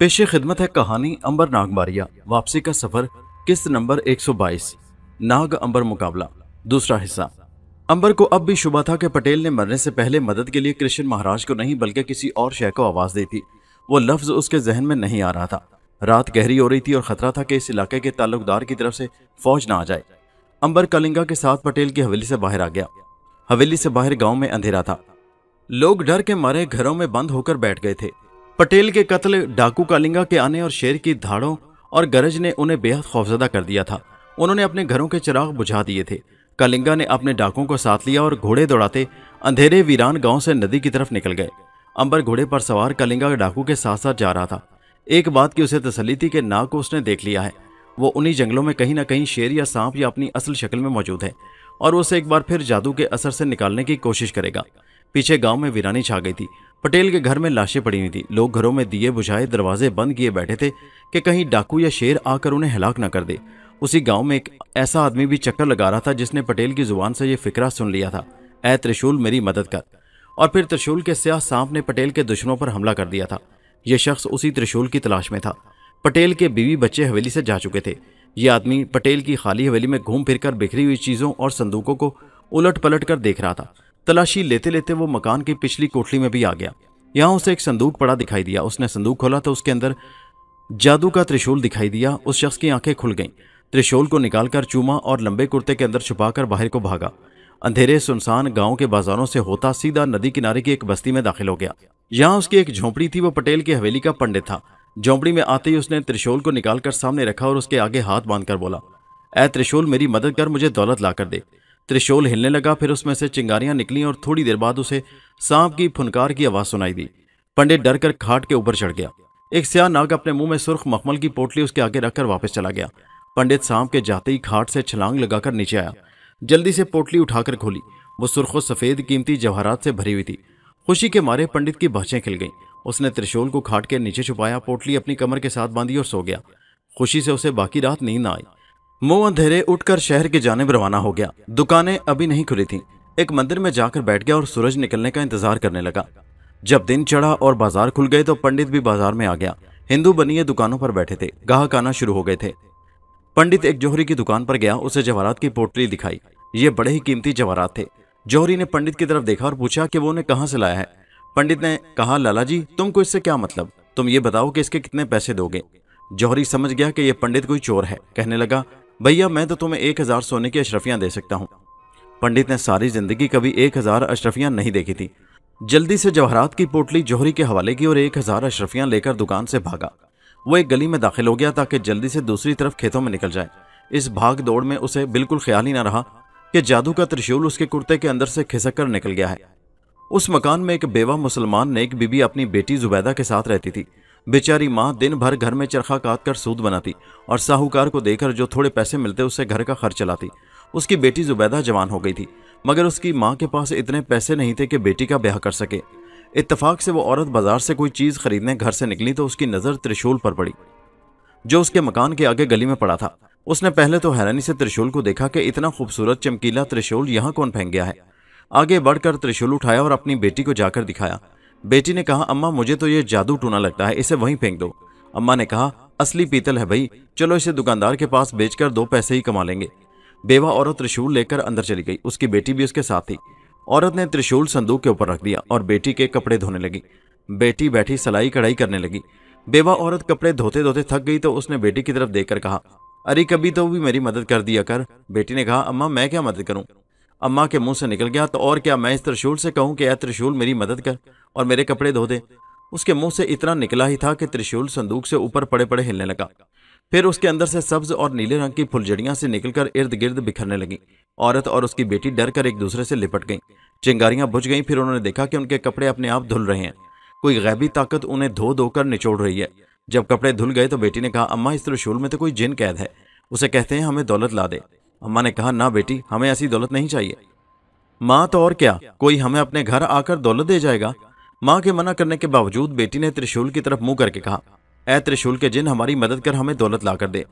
पेशे खिदमत है कहानी अंबर नाग बारिया वापसी का सफर किस्त नंबर 122 नाग अंबर मुकाबला दूसरा हिस्सा अंबर को अब भी शुभ था कि पटेल ने मरने से पहले मदद के लिए कृष्ण महाराज को नहीं बल्कि किसी और शह को आवाज दी थी वो लफ्ज उसके जहन में नहीं आ रहा था रात गहरी हो रही थी और खतरा था कि इस इलाके के ताल्लुकदार की तरफ से फौज ना आ जाए अंबर कलिंगा के साथ पटेल की हवेली से बाहर आ गया हवेली से बाहर गांव में अंधेरा था लोग डर के मारे घरों में बंद होकर बैठ गए थे पटेल के कत्ल डाकू कालिंगा के आने और शेर की धाड़ों और गरज ने उन्हें बेहद खौफजदा कर दिया था उन्होंने अपने घरों के चिराग बुझा दिए थे कालिंगा ने अपने डाकों को साथ लिया और घोड़े दौड़ाते अंधेरे वीरान गांव से नदी की तरफ निकल गए अंबर घोड़े पर सवार कालिंगा डाकू के साथ साथ जा रहा था एक बात की उसे तसली थी कि ना को उसने देख लिया है वो उन्हीं जंगलों में कहीं ना कहीं शेर या सांप या अपनी असल शक्ल में मौजूद है और वो उसे एक बार फिर जादू के असर से निकालने की कोशिश करेगा पीछे गांव में वीरानी छा गई थी पटेल के घर में लाशें पड़ी हुई थी लोग घरों में दिए बुझाए दरवाजे बंद किए बैठे थे कि कहीं डाकू या शेर आकर उन्हें हलाक न कर दे उसी गांव में एक ऐसा आदमी भी चक्कर लगा रहा था जिसने पटेल की जुबान से ये फिक्रा सुन लिया था ए त्रिशूल मेरी मदद कर और फिर त्रिशूल के स्याह सांप ने पटेल के दुश्मनों पर हमला कर दिया था यह शख्स उसी त्रिशूल की तलाश में था पटेल के बीवी बच्चे हवेली से जा चुके थे ये आदमी पटेल की खाली हवेली में घूम फिरकर बिखरी हुई चीज़ों और संदूकों को उलट पलट कर देख रहा था तलाशी लेते लेते वो मकान की पिछली कोठली में भी आ गया यहाँ उसे एक संदूक पड़ा दिखाई दिया उसने संदूक खोला तो उसके अंदर जादू का त्रिशूल दिखाई दिया उस शख्स की आंखें खुल गईं त्रिशूल को निकालकर चूमा और लंबे कुर्ते के अंदर छुपाकर बाहर को भागा अंधेरे सुनसान गांव के बाजारों से होता सीधा नदी किनारे की एक बस्ती में दाखिल हो गया यहाँ उसकी एक झोंपड़ी थी वो पटेल की हवेली का पंडित था झोंपड़ी में आते ही उसने त्रिशूल को निकालकर सामने रखा और उसके आगे हाथ बांधकर बोला ए त्रिशूल मेरी मदद कर मुझे दौलत लाकर दे त्रिशूल हिलने लगा फिर उसमें से चिंगारियां निकली और थोड़ी देर बाद उसे सांप की फुनकार की आवाज़ सुनाई दी पंडित डर कर खाट के ऊपर चढ़ गया एक स्या नाग अपने मुंह में सुर्ख मखमल की पोटली उसके आगे रखकर वापस चला गया पंडित सांप के जाते ही खाट से छलांग लगाकर नीचे आया जल्दी से पोटली उठाकर खोली वो सुर्ख सफ़ेद कीमती जवाहरात से भरी हुई थी खुशी के मारे पंडित की बहचें खिल गईं उसने त्रिशूल को खाट के नीचे छुपाया पोटली अपनी कमर के साथ बांधी और सो गया खुशी से उसे बाकी रात नींद आई मोह अंधेरे उठकर शहर की जानब रवाना हो गया दुकानें अभी नहीं खुली थीं। एक मंदिर में जाकर बैठ गया और सूरज निकलने का इंतजार करने लगा जब दिन चढ़ा और बाजार खुल गए तो पंडित भी बाजार में आ गया हिंदू बनिए दुकानों पर बैठे थे गाहक आना शुरू हो गए थे पंडित एक जोहरी की दुकान पर गया उसे जवाहरात की पोटली दिखाई ये बड़े ही कीमती जवाहरात थे जौहरी ने पंडित की तरफ देखा और पूछा कि वो उन्हें कहाँ से लाया है पंडित ने कहा लाला जी तुमको इससे क्या मतलब तुम ये बताओ कि इसके कितने पैसे दोगे जौहरी समझ गया कि यह पंडित कोई चोर है कहने लगा भैया मैं तो तुम्हें एक हज़ार सोने की अशरफियां दे सकता हूँ पंडित ने सारी ज़िंदगी कभी एक हज़ार अशरफियां नहीं देखी थी जल्दी से जवाहरात की पोटली जोहरी के हवाले की और एक हज़ार अशरफियां लेकर दुकान से भागा वो एक गली में दाखिल हो गया ताकि जल्दी से दूसरी तरफ खेतों में निकल जाए इस भाग दौड़ में उसे बिल्कुल ख्याल ही ना रहा कि जादू का त्रिशूल उसके कुर्ते के अंदर से खिसक कर निकल गया है उस मकान में एक बेवा मुसलमान नेक बीबी अपनी बेटी जुबैदा के साथ रहती थी बेचारी माँ दिन भर घर में चरखा काट कर सूद बनाती और साहूकार को देकर जो थोड़े पैसे मिलते उससे घर का खर्च चलाती उसकी बेटी जुबैदा जवान हो गई थी मगर उसकी माँ के पास इतने पैसे नहीं थे कि बेटी का ब्याह कर सके इतफाक से वो औरत बाजार से कोई चीज़ खरीदने घर से निकली तो उसकी नज़र त्रिशूल पर पड़ी जो उसके मकान के आगे गली में पड़ा था उसने पहले तो हैरानी से त्रिशूल को देखा कि इतना खूबसूरत चमकीला त्रिशूल यहाँ कौन फेंक गया है आगे बढ़कर त्रिशूल उठाया और अपनी बेटी को जाकर दिखाया बेटी ने कहा अम्मा मुझे तो ये जादू टूना लगता है इसे वहीं फेंक दो अम्मा ने कहा असली पीतल है भाई चलो इसे दुकानदार के पास बेचकर दो पैसे ही कमा लेंगे बेवा औरत त्रिशूल लेकर अंदर चली गई उसकी बेटी भी उसके साथ थी औरत ने त्रिशूल संदूक के ऊपर रख दिया और बेटी के कपड़े धोने लगी बेटी बैठी सलाई कढ़ाई करने लगी बेवा औरत कपड़े धोते धोते थक गई तो उसने बेटी की तरफ देखकर कहा अरे कभी तो भी मेरी मदद कर दिया कर बेटी ने कहा अम्मा मैं क्या मदद करूं अम्मा के मुंह से निकल गया तो और क्या मैं इस त्रिशूल से कहूँ कि यह त्रिशूल मेरी मदद कर और मेरे कपड़े धो दे उसके मुंह से इतना निकला ही था कि त्रिशूल संदूक से ऊपर पड़े पड़े हिलने लगा फिर उसके अंदर से सब्ज और नीले रंग की फुलझड़ियां से निकलकर इर्द गिर्द बिखरने लगी औरत और उसकी बेटी डर कर एक दूसरे से लिपट गई चिंगारियां बुझ गई फिर उन्होंने देखा कि उनके कपड़े अपने आप धुल रहे हैं कोई गैबी ताकत उन्हें धो धोकर निचोड़ रही है जब कपड़े धुल गए तो बेटी ने कहा अम्मा इस त्रिशूल में तो कोई जिन कैद है उसे कहते हैं हमें दौलत ला दे अम्मा ने कहा ना बेटी हमें ऐसी दौलत नहीं चाहिए माँ तो और क्या कोई हमें अपने घर आकर दौलत दे जाएगा माँ के मना करने के बावजूद बेटी ने त्रिशूल की तरफ मुंह करके कहा ए त्रिशूल के जिन हमारी मदद कर हमें दौलत ला कर दे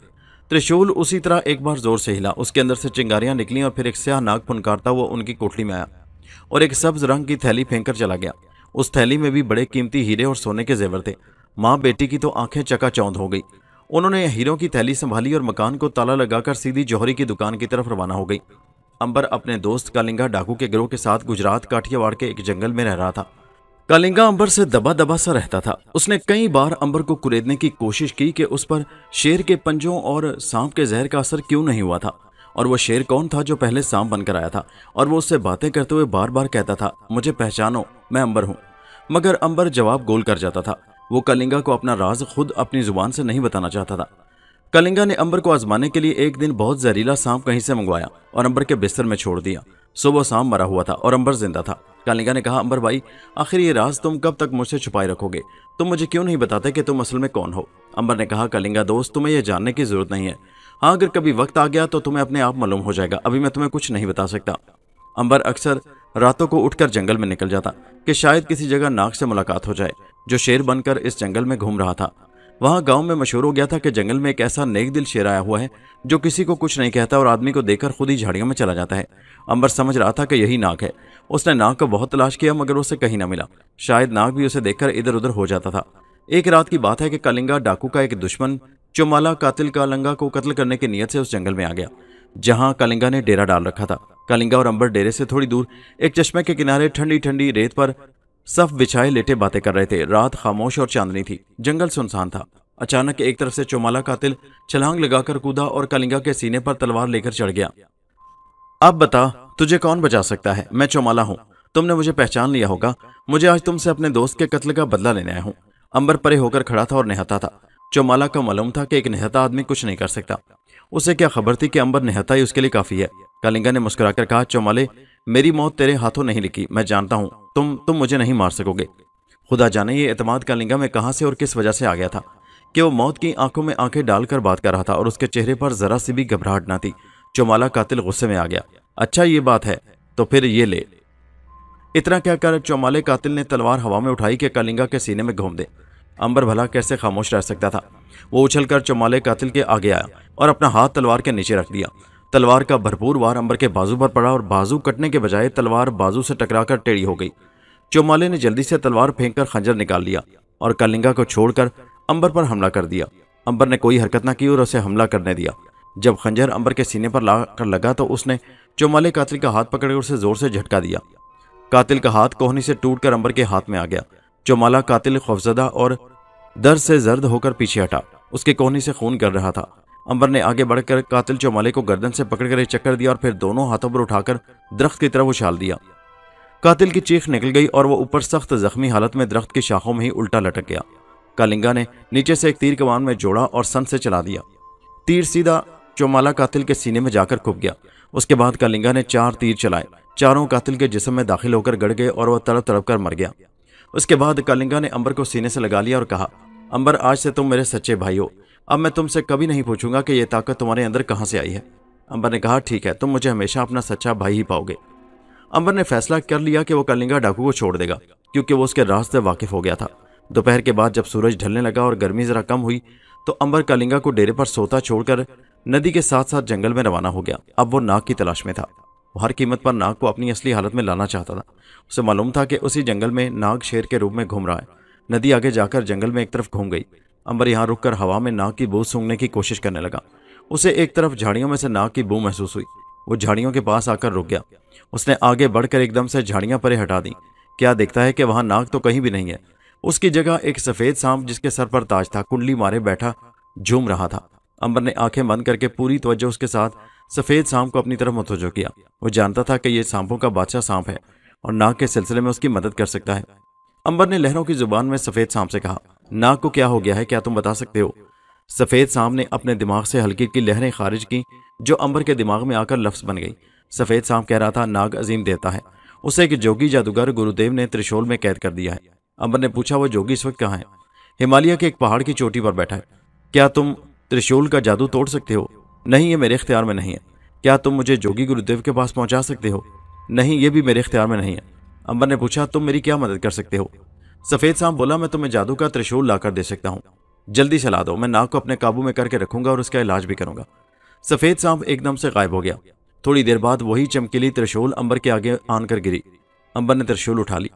त्रिशूल उसी तरह एक बार जोर से हिला उसके अंदर से चिंगारियां निकली और फिर एक स्याह नाग फुनकारता हुआ उनकी कोठली में आया और एक सब्ज रंग की थैली फेंक कर चला गया उस थैली में भी बड़े कीमती हीरे और सोने के जेवर थे माँ बेटी की तो आंखें चकाचौंध हो गई उन्होंने हीरों की थैली संभाली और मकान को ताला लगाकर सीधी जौहरी की दुकान की तरफ रवाना हो गई अंबर अपने दोस्त कालिंगा डाकू के गिरोह के साथ गुजरात काठियावाड़ के एक जंगल में रह रहा था कालिंगा अंबर से दबा दबा सा रहता था उसने कई बार अंबर को कुरेदने की कोशिश की कि उस पर शेर के पंजों और सांप के जहर का असर क्यों नहीं हुआ था और वो शेर कौन था जो पहले सांप बनकर आया था और वो उससे बातें करते हुए बार बार कहता था मुझे पहचानो मैं अंबर हूँ मगर अंबर जवाब गोल कर जाता था वो कलिंगा को अपना राज खुद अपनी जुबान से नहीं बताना चाहता था कलिंगा ने अंबर को आजमाने के लिए एक दिन बहुत जहरीला सांप कहीं से मंगवाया और अंबर के बिस्तर में छोड़ दिया सुबह सांप मरा हुआ था और अंबर जिंदा था कलिंगा ने कहा अंबर भाई आखिर ये राज तुम कब तक मुझसे छुपाए रखोगे तुम मुझे क्यों नहीं बताते कि तुम असल में कौन हो अंबर ने कहा कलिंगा दोस्त तुम्हें यह जानने की जरूरत नहीं है हाँ अगर कभी वक्त आ गया तो तुम्हें अपने आप मालूम हो जाएगा अभी मैं तुम्हें कुछ नहीं बता सकता अंबर अक्सर रातों को उठकर जंगल में निकल जाता कि शायद किसी जगह नाक से मुलाकात हो जाए जो शेर बनकर इस जंगल में घूम रहा था वहाँ गांव में मशहूर हो गया था कि जंगल में एक ऐसा नेक दिल शेर आया हुआ है जो किसी को कुछ नहीं कहता और आदमी को देखकर खुद ही झाड़ियों में चला जाता है अंबर समझ रहा था कि यही नाक है उसने नाक को बहुत तलाश किया मगर उसे कहीं ना मिला शायद नाक भी उसे देखकर इधर उधर हो जाता था एक रात की बात है कि कलिंगा डाकू का एक दुश्मन चुमाला कातिल कालंगा को कत्ल करने की नीयत से उस जंगल में आ गया जहां कलिंगा ने डेरा डाल रखा था कलिंगा और अंबर डेरे से थोड़ी दूर एक चश्मे के किनारे ठंडी ठंडी रेत पर सब बिछाए लेटे बातें कर रहे थे रात खामोश और चांदनी थी जंगल सुनसान था अचानक एक तरफ से चौमाला तिल छलांग लगाकर कूदा और कलिंगा के सीने पर तलवार लेकर चढ़ गया अब बता तुझे कौन बचा सकता है मैं चौमाला हूँ तुमने मुझे पहचान लिया होगा मुझे आज तुमसे अपने दोस्त के कत्ल का बदला लेने आया हूँ अंबर परे होकर खड़ा था और नहता था चौमाला का मालूम था कि एक नहता आदमी कुछ नहीं कर सकता उसे क्या खबर थी कि अंबर नहता ही उसके लिए काफी है कलिंगा ने मुस्कुराकर कहा चौमाले मेरी मौत तेरे हाथों नहीं लिखी मैं जानता हूँ तुम तुम मुझे नहीं मार सकोगे खुदा जाने ये अतमाद का लिंगा मैं कहाँ से और किस वजह से आ गया था कि वो मौत की आंखों में आंखें डालकर बात कर रहा था और उसके चेहरे पर जरा सी भी घबराहट ना थी चौमाला कातिल गुस्से में आ गया अच्छा ये बात है तो फिर ये ले इतना क्या कर चौमाले कातिल ने तलवार हवा में उठाई कि कलिंगा के सीने में घूम दे अंबर भला कैसे खामोश रह सकता था वो उछलकर चौमाले कातिल के आगे आया और अपना हाथ तलवार के नीचे रख दिया तलवार का भरपूर वार अंबर के बाजू पर पड़ा और बाजू कटने के बजाय तलवार बाजू से टकराकर टेढ़ी हो गई चौमाले ने जल्दी से तलवार फेंककर खंजर निकाल लिया और कलिंगा को छोड़कर अंबर पर हमला कर दिया अंबर ने कोई हरकत ना की और उसे हमला करने दिया जब खंजर अंबर के सीने पर ला कर लगा तो उसने चौमाले कातिल का हाथ पकड़कर उसे जोर से झटका दिया कातिल का हाथ कोहनी से टूट अंबर के हाथ में आ गया चौमाला कातिल खौफजदा और दर्द से जर्द होकर पीछे हटा उसके कोहनी से खून कर रहा था अंबर ने आगे बढ़कर कातिल चौमाले को गर्दन से पकड़कर एक चक्कर दिया और फिर दोनों हाथों पर उठाकर दरख्त की तरफ उछाल दिया कातिल की चीख निकल गई और वह ऊपर सख्त जख्मी हालत में दरख्त की शाखों में ही उल्टा लटक गया कालिंगा ने नीचे से एक तीर कमान में जोड़ा और सन से चला दिया तीर सीधा चौमाला कातिल के सीने में जाकर खुप गया उसके बाद कालिंगा ने चार तीर चलाए चारों कातिल के जिसम में दाखिल होकर गड़ गए और वह तड़प तड़प कर मर गया उसके बाद कालिंगा ने अंबर को सीने से लगा लिया और कहा अंबर आज से तुम मेरे सच्चे भाई हो अब मैं तुमसे कभी नहीं पूछूंगा कि यह ताकत तुम्हारे अंदर कहाँ से आई है अंबर ने कहा ठीक है तुम मुझे हमेशा अपना सच्चा भाई ही पाओगे अंबर ने फैसला कर लिया कि वो कलिंगा डाकू को छोड़ देगा क्योंकि वो उसके रास्ते वाकिफ हो गया था दोपहर के बाद जब सूरज ढलने लगा और गर्मी ज़रा कम हुई तो अंबर कलिंगा को डेरे पर सोता छोड़कर नदी के साथ साथ जंगल में रवाना हो गया अब वो नाग की तलाश में था वो हर कीमत पर नाग को अपनी असली हालत में लाना चाहता था उसे मालूम था कि उसी जंगल में नाग शेर के रूप में घूम रहा है नदी आगे जाकर जंगल में एक तरफ घूम गई अंबर यहाँ रुककर हवा में नाक की बू सूंघने की कोशिश करने लगा उसे एक तरफ झाड़ियों में से नाक की बू महसूस हुई वो झाड़ियों के पास आकर रुक गया उसने आगे बढ़कर एकदम से झाड़ियाँ परे हटा दी क्या देखता है कि वहाँ नाक तो कहीं भी नहीं है उसकी जगह एक सफ़ेद सांप जिसके सर पर ताज था कुंडली मारे बैठा झूम रहा था अंबर ने आंखें बंद करके पूरी तवज्जो उसके साथ सफ़ेद सांप को अपनी तरफ मतवजो किया वो जानता था कि ये सांपों का बादशाह सांप है और नाक के सिलसिले में उसकी मदद कर सकता है अंबर ने लहरों की जुबान में सफेद सांप से कहा नाक को क्या हो गया है क्या तुम बता सकते हो सफेद सांप ने अपने दिमाग से हल्की की लहरें खारिज की जो अंबर के दिमाग में आकर लफ्स बन गई सफेद सांप कह रहा था नाग अजीम देता है उसे एक जोगी जादूगर गुरुदेव ने त्रिशोल में कैद कर दिया है अंबर ने पूछा वो जोगी इस वक्त कहाँ है हिमालय के एक पहाड़ की चोटी पर बैठा है क्या तुम त्रिशूल का जादू तोड़ सकते हो नहीं ये मेरे इख्तियार में नहीं है क्या तुम मुझे जोगी गुरुदेव के पास पहुंचा सकते हो नहीं ये भी मेरे इख्तियार में नहीं है अंबर ने पूछा तुम मेरी क्या मदद कर सकते हो सफ़ेद सांप बोला मैं तुम्हें जादू का त्रिशूल लाकर दे सकता हूँ जल्दी से ला दो मैं नाक को अपने काबू में करके रखूंगा और उसका इलाज भी करूंगा सफ़ेद सांप एकदम से गायब हो गया थोड़ी देर बाद वही चमकीली त्रिशूल अंबर के आगे आन कर गिरी अंबर ने त्रिशूल उठा ली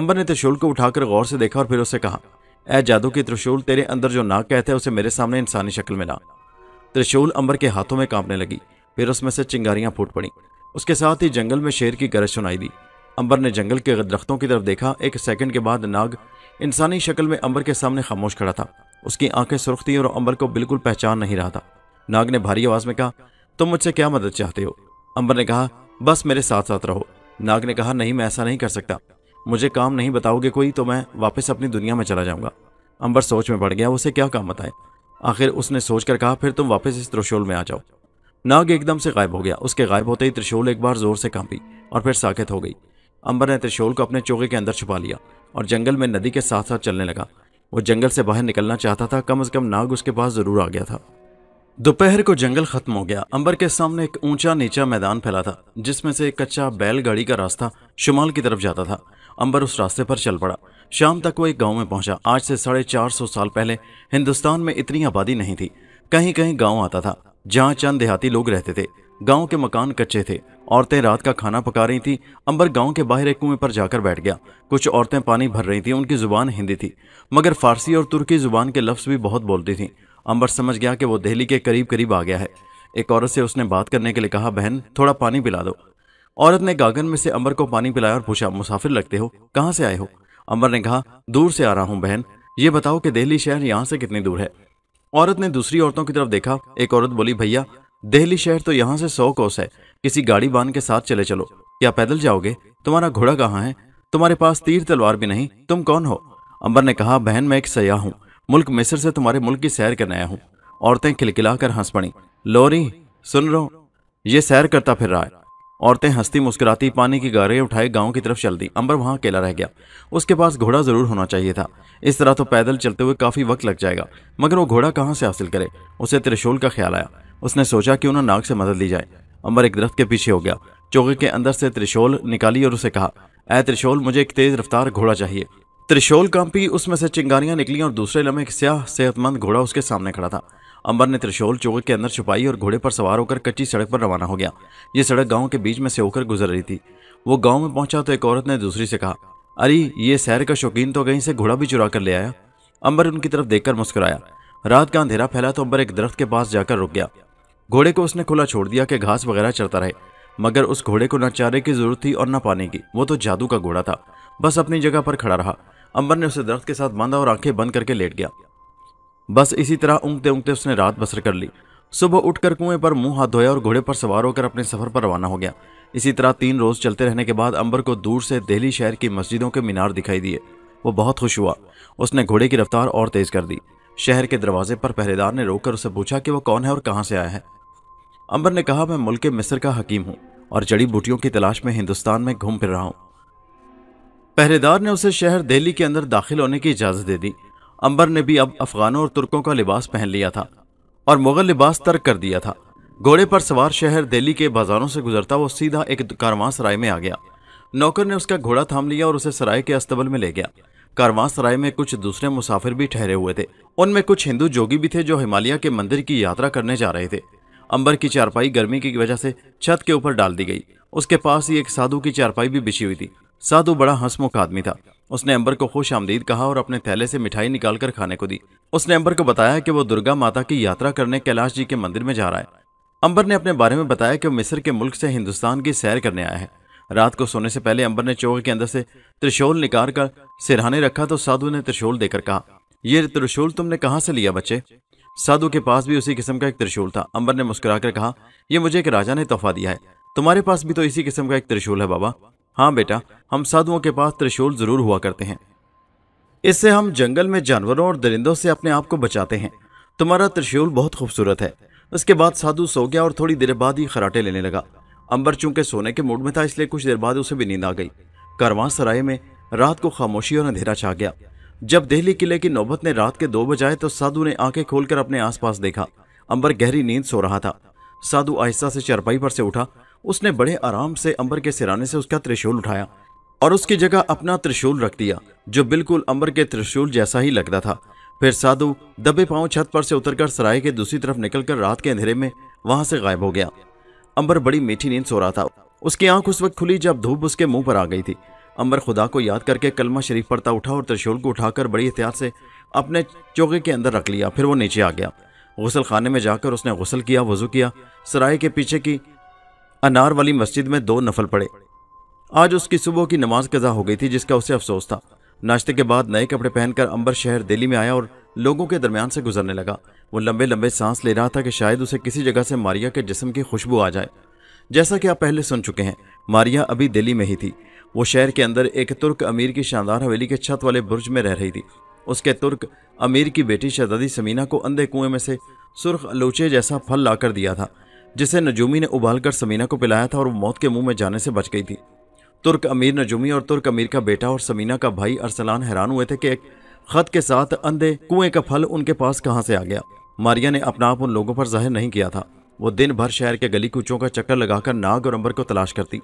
अंबर ने त्रिशूल को उठाकर गौर से देखा और फिर उससे कहा ए जादू की त्रिशूल तेरे अंदर जो नाक कहते हैं उसे मेरे सामने इंसानी शक्ल में ला त्रिशूल अंबर के हाथों में कांपने लगी फिर उसमें से चिंगारियां फूट पड़ी उसके साथ ही जंगल में शेर की गरज सुनाई दी अंबर ने जंगल के दरख्तों की तरफ देखा एक सेकंड के बाद नाग इंसानी शक्ल में अंबर के सामने खामोश खड़ा था उसकी आंखें सुर्ख थी और अंबर को बिल्कुल पहचान नहीं रहा था नाग ने भारी आवाज में कहा तुम मुझसे क्या मदद चाहते हो अंबर ने कहा बस मेरे साथ साथ रहो नाग ने कहा नहीं मैं ऐसा नहीं कर सकता मुझे काम नहीं बताओगे कोई तो मैं वापस अपनी दुनिया में चला जाऊंगा अंबर सोच में पड़ गया उसे क्या काम बताए आखिर उसने सोचकर कहा फिर तुम वापस इस त्रिशूल में आ जाओ नाग एकदम से गायब हो गया उसके गायब होते ही त्रिशूल एक बार जोर से कांपी और फिर साकेत हो गई अंबर ने त्रिशोल को अपने चौके के अंदर छुपा लिया और जंगल में नदी के साथ साथ चलने लगा वो जंगल से बाहर निकलना चाहता था कम अज कम नाग उसके पास जरूर आ गया था दोपहर को जंगल खत्म हो गया अंबर के सामने एक ऊंचा नीचा मैदान फैला था जिसमें से एक कच्चा बैलगाड़ी का रास्ता शुमाल की तरफ जाता था अंबर उस रास्ते पर चल पड़ा शाम तक वो एक गांव में पहुंचा आज से साढ़े चार सौ साल पहले हिंदुस्तान में इतनी आबादी नहीं थी कहीं कहीं गांव आता था जहां चंद देहाती लोग रहते थे गांव के मकान कच्चे थे औरतें रात का खाना पका रही थीं अंबर गांव के बाहर एक कुएं पर जाकर बैठ गया कुछ औरतें पानी भर रही थीं उनकी जुबान हिंदी थी मगर फारसी और तुर्की जुबान के लफ्ज़ भी बहुत बोलती थीं अंबर समझ गया कि वो दिल्ली के करीब करीब आ गया है एक औरत से उसने बात करने के लिए कहा बहन थोड़ा पानी पिला दो औरत ने गागन में से अंबर को पानी पिलाया और पूछा मुसाफिर लगते हो कहाँ से आए हो अंबर ने कहा दूर से आ रहा हूँ बहन ये बताओ कि दिल्ली शहर यहाँ से कितनी दूर है औरत ने दूसरी औरतों की तरफ देखा एक औरत बोली भैया दिल्ली शहर तो यहाँ से सौ कोस है किसी गाड़ी बांध के साथ चले चलो या पैदल जाओगे तुम्हारा घोड़ा कहाँ है तुम्हारे पास तीर तलवार भी नहीं तुम कौन हो अंबर ने कहा बहन मैं एक सयाह हूँ मुल्क मिस्र से तुम्हारे मुल्क की सैर करने आया हूँ औरतें खिलखिला कर हंस पड़ी लोरी सुन रो ये सैर करता फिर रहा है औरतें हंसती मुस्कुराती पानी की गारे उठाए गांव की तरफ चल दी अंबर वहां अकेला रह गया उसके पास घोड़ा जरूर होना चाहिए था इस तरह तो पैदल चलते हुए काफी वक्त लग जाएगा मगर वो घोड़ा कहाँ से हासिल करे उसे त्रिशूल का ख्याल आया उसने सोचा कि उन्होंने नाग से मदद ली जाए अंबर एक दरख्त के पीछे हो गया चौके के अंदर से त्रिशोल निकाली और उसे कहा ए त्रिशोल मुझे एक तेज रफ्तार घोड़ा चाहिए त्रिशोल कांपी उसमें से चिंगारियां निकली और दूसरे लम्हे एक स्याह सेहतमंद घोड़ा उसके सामने खड़ा था अंबर ने त्रिशोल चौके के अंदर छुपाई और घोड़े पर सवार होकर कच्ची सड़क पर रवाना हो गया ये सड़क गांव के बीच में से होकर गुजर रही थी वो गांव में पहुंचा तो एक औरत ने दूसरी से कहा अरे ये सैर का शौकीन तो कहीं से घोड़ा भी चुरा कर ले आया अंबर उनकी तरफ देखकर मुस्कुराया रात का अंधेरा फैला तो अंबर एक दरख्त के पास जाकर रुक गया घोड़े को उसने खुला छोड़ दिया कि घास वगैरह चढ़ता रहे मगर उस घोड़े को न चारे की जरूरत थी और न पानी की वो तो जादू का घोड़ा था बस अपनी जगह पर खड़ा रहा अंबर ने उसे दर्द के साथ बांधा और आंखें बंद करके लेट गया बस इसी तरह उंगते उंगते उसने रात बसर कर ली सुबह उठकर कुएं पर मुंह हाथ धोया और घोड़े पर सवार होकर अपने सफर पर रवाना हो गया इसी तरह तीन रोज चलते रहने के बाद अंबर को दूर से दिल्ली शहर की मस्जिदों के मीनार दिखाई दिए वो बहुत खुश हुआ उसने घोड़े की रफ्तार और तेज कर दी शहर के दरवाजे पर पहरेदार ने रोककर उसे पूछा कि वो कौन है और कहां से आया है अंबर ने कहा मैं मुल्क मिस्र का हकीम हूं और जड़ी बूटियों की तलाश में हिंदुस्तान में घूम फिर रहा हूँ पहरेदार ने उसे शहर दिल्ली के अंदर दाखिल होने की इजाज़त दे दी अंबर ने भी अब अफगानों और तुर्कों का लिबास पहन लिया था और मुगल लिबास तर्क कर दिया था घोड़े पर सवार शहर दिल्ली के बाजारों से गुजरता वो सीधा एक कारवां सराय में आ गया नौकर ने उसका घोड़ा थाम लिया और उसे सराय के अस्तबल में ले गया कारवां सराय में कुछ दूसरे मुसाफिर भी ठहरे हुए थे उनमें कुछ हिंदू जोगी भी थे जो हिमालय के मंदिर की यात्रा करने जा रहे थे अंबर की चारपाई गर्मी की वजह से छत के ऊपर डाल दी गई उसके पास ही एक साधु की चारपाई भी बिछी हुई थी साधु बड़ा हंसमुख आदमी था उसने अंबर को खुश आमदीद कहा और अपने थैले से मिठाई निकालकर खाने को दी उसने अंबर को बताया कि वो दुर्गा माता की यात्रा करने कैलाश जी के मंदिर में जा रहा है अंबर ने अपने बारे में बताया कि वो मिस्र के मुल्क से हिंदुस्तान की सैर करने आया है रात को सोने से पहले अंबर ने चौक के अंदर से त्रिशूल निकाल कर सिरहाने रखा तो साधु ने त्रिशूल देकर कहा यह त्रिशूल तुमने कहाँ से लिया बच्चे साधु के पास भी उसी किस्म का एक त्रिशूल था अंबर ने मुस्कुराकर कहा यह मुझे एक राजा ने तोहफा दिया है तुम्हारे पास भी तो इसी किस्म का एक त्रिशूल है बाबा हाँ बेटा हम साधुओं के पास त्रिशूल जरूर हुआ करते हैं इससे हम जंगल में जानवरों और दरिंदों से अपने आप को बचाते हैं तुम्हारा त्रिशूल बहुत खूबसूरत है उसके बाद साधु सो गया और थोड़ी देर बाद ही खराटे लेने लगा अंबर चूंकि सोने के मूड में था इसलिए कुछ देर बाद उसे भी नींद आ गई करवा सराय में रात को खामोशी और अंधेरा छा गया जब दिल्ली किले की नौबत ने रात के दो बजाए तो साधु ने आंखें खोलकर अपने आसपास देखा अंबर गहरी नींद सो रहा था साधु आहिस्ता से चरपाई पर से उठा उसने बड़े आराम से अंबर के सिराने से उसका त्रिशूल उठाया और उसकी जगह अपना त्रिशूल रख दिया जो बिल्कुल अंबर के त्रिशूल जैसा ही लगता था फिर साधु दबे पांव छत पर से उतरकर सराय के दूसरी तरफ निकलकर रात के अंधेरे में वहां से गायब हो गया अंबर बड़ी मीठी नींद सो रहा था उसकी आंख उस वक्त खुली जब धूप उसके मुंह पर आ गई थी अंबर खुदा को याद करके कलमा शरीफ पढ़ता उठा और त्रिशूल को उठाकर बड़ी एहतियात से अपने चौके के अंदर रख लिया फिर वो नीचे आ गया गसल खाने में जाकर उसने गसल किया वजू किया सराय के पीछे की अनार वाली मस्जिद में दो नफल पड़े आज उसकी सुबह की नमाज कज़ा हो गई थी जिसका उसे अफसोस था नाश्ते के बाद नए कपड़े पहनकर अंबर शहर दिल्ली में आया और लोगों के दरमियान से गुजरने लगा वो लंबे लंबे सांस ले रहा था कि शायद उसे किसी जगह से मारिया के जिसम की खुशबू आ जाए जैसा कि आप पहले सुन चुके हैं मारिया अभी दिल्ली में ही थी वो शहर के अंदर एक तुर्क अमीर की शानदार हवेली के छत वाले बुर्ज में रह रही थी उसके तुर्क अमीर की बेटी शहजादी समीना को अंधे कुएं में से सुर्ख लोचे जैसा फल लाकर दिया था जिसे नजूमी ने उबालकर समीना को पिलाया था और मौत के मुंह में जाने से बच गई थी तुर्क अमीर नजूमी और तुर्क अमीर का बेटा और समीना का भाई अरसलान हैरान हुए थे कि एक खत के साथ अंधे कुएं का फल उनके पास कहाँ से आ गया मारिया ने अपना आप उन लोगों पर जाहिर नहीं किया था वो दिन भर शहर के गली कूचों का चक्कर लगाकर नाग और अंबर को तलाश करती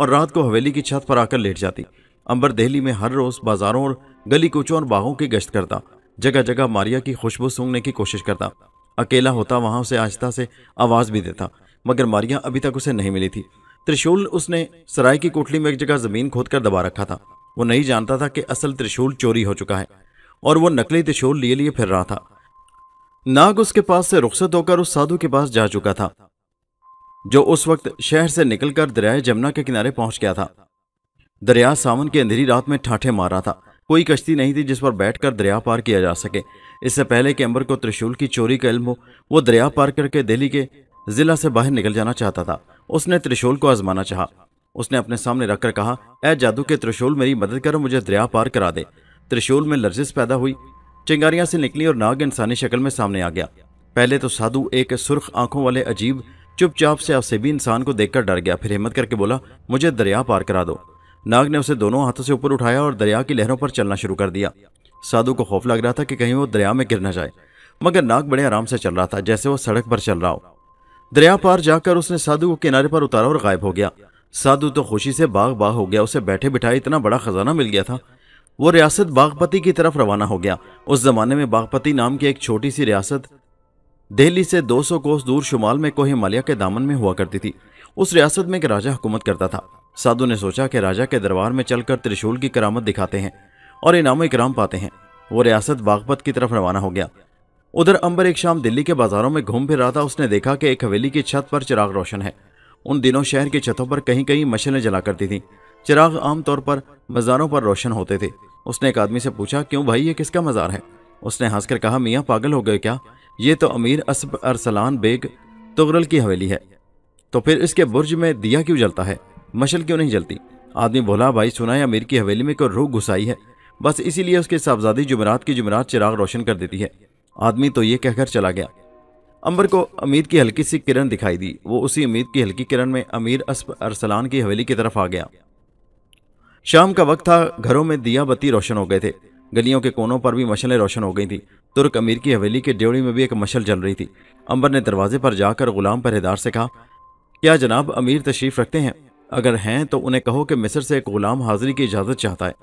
और रात को हवेली की छत पर आकर लेट जाती अंबर दहली में हर रोज बाजारों और गली कूचों और बाघों की गश्त करता जगह जगह मारिया की खुशबू सूंघने की कोशिश करता अकेला होता वहां उसे आस्था से आवाज़ भी देता मगर मारिया अभी तक उसे नहीं मिली थी त्रिशूल उसने सराय की कोठली में एक जगह जमीन खोद कर दबा रखा था वो नहीं जानता था कि असल त्रिशूल चोरी हो चुका है और वो नकली त्रिशूल लिए लिए फिर रहा था नाग उसके पास से रुख्सत होकर उस साधु के पास जा चुका था जो उस वक्त शहर से निकलकर दरिया जमुना के किनारे पहुंच गया था दरिया सावन की अंधेरी रात में ठाठे मार रहा था कोई कश्ती नहीं थी जिस पर बैठकर दरिया पार किया जा सके इससे पहले कि अंबर को त्रिशूल की चोरी का इल्म हो वो दरिया पार करके दिल्ली के जिला से बाहर निकल जाना चाहता था उसने त्रिशूल को आजमाना चाहा उसने अपने सामने रखकर कहा ए जादू के त्रिशूल मेरी मदद कर मुझे दरिया पार करा दे त्रिशूल में लर्जिस पैदा हुई चिंगारियां से निकली और नाग इंसानी शक्ल में सामने आ गया पहले तो साधु एक सुर्ख आंखों वाले अजीब चुपचाप से आपसे भी इंसान को देखकर डर गया फिर हिम्मत करके बोला मुझे दरिया पार करा दो नाग ने उसे दोनों हाथों से ऊपर उठाया और दरिया की लहरों पर चलना शुरू कर दिया साधु को खौफ लग रहा था कि कहीं वो दरिया में गिर ना जाए मगर नाग बड़े आराम से चल रहा था जैसे वो सड़क पर चल रहा हो दरिया पार जाकर उसने साधु को किनारे पर उतारा और गायब हो गया साधु तो खुशी से बाग बाग हो गया उसे बैठे बिठाए इतना बड़ा खजाना मिल गया था वो रियासत बागपति की तरफ रवाना हो गया उस जमाने में बागपति नाम की एक छोटी सी रियासत दिल्ली से 200 कोस दूर शुमाल में को हिमालय के दामन में हुआ करती थी उस रियासत में एक राजा हुकूमत करता था साधु ने सोचा कि राजा के दरबार में चलकर त्रिशूल की करामत दिखाते हैं और इनाम इकराम पाते हैं वो रियासत बागपत की तरफ रवाना हो गया उधर अंबर एक शाम दिल्ली के बाजारों में घूम फिर रहा था उसने देखा कि एक हवेली की छत पर चिराग रोशन है उन दिनों शहर की छतों पर कहीं कहीं मशलें जला करती थीं चिराग आमतौर पर मज़ारों पर रोशन होते थे उसने एक आदमी से पूछा क्यों भाई ये किसका मज़ार है उसने हंसकर कहा मियाँ पागल हो गए क्या ये तो अमीर असब अरसलान बेग तुगरल की हवेली है तो फिर इसके बुर्ज में दिया क्यों जलता है मशल क्यों नहीं जलती आदमी बोला भाई सुना है अमीर की हवेली में कोई रूह घुसाई है बस इसीलिए उसके साहबजादी जुमरात की जुमरात चिराग रोशन कर देती है आदमी तो ये कहकर चला गया अंबर को अमीर की हल्की सी किरण दिखाई दी वो उसी अमीर की हल्की किरण में अमीर असब अरसलान की हवेली की तरफ आ गया शाम का वक्त था घरों में दिया बत्ती रोशन हो गए थे गलियों के कोनों पर भी मशलें रोशन हो गई थी तुर्क अमीर की हवेली के ड्योड़ी में भी एक मशल जल रही थी अंबर ने दरवाजे पर जाकर गुलाम पहरेदार से कहा क्या जनाब अमीर तशरीफ रखते हैं अगर हैं तो उन्हें कहो कि मिस्र से एक गुलाम हाजिरी की इजाज़त चाहता है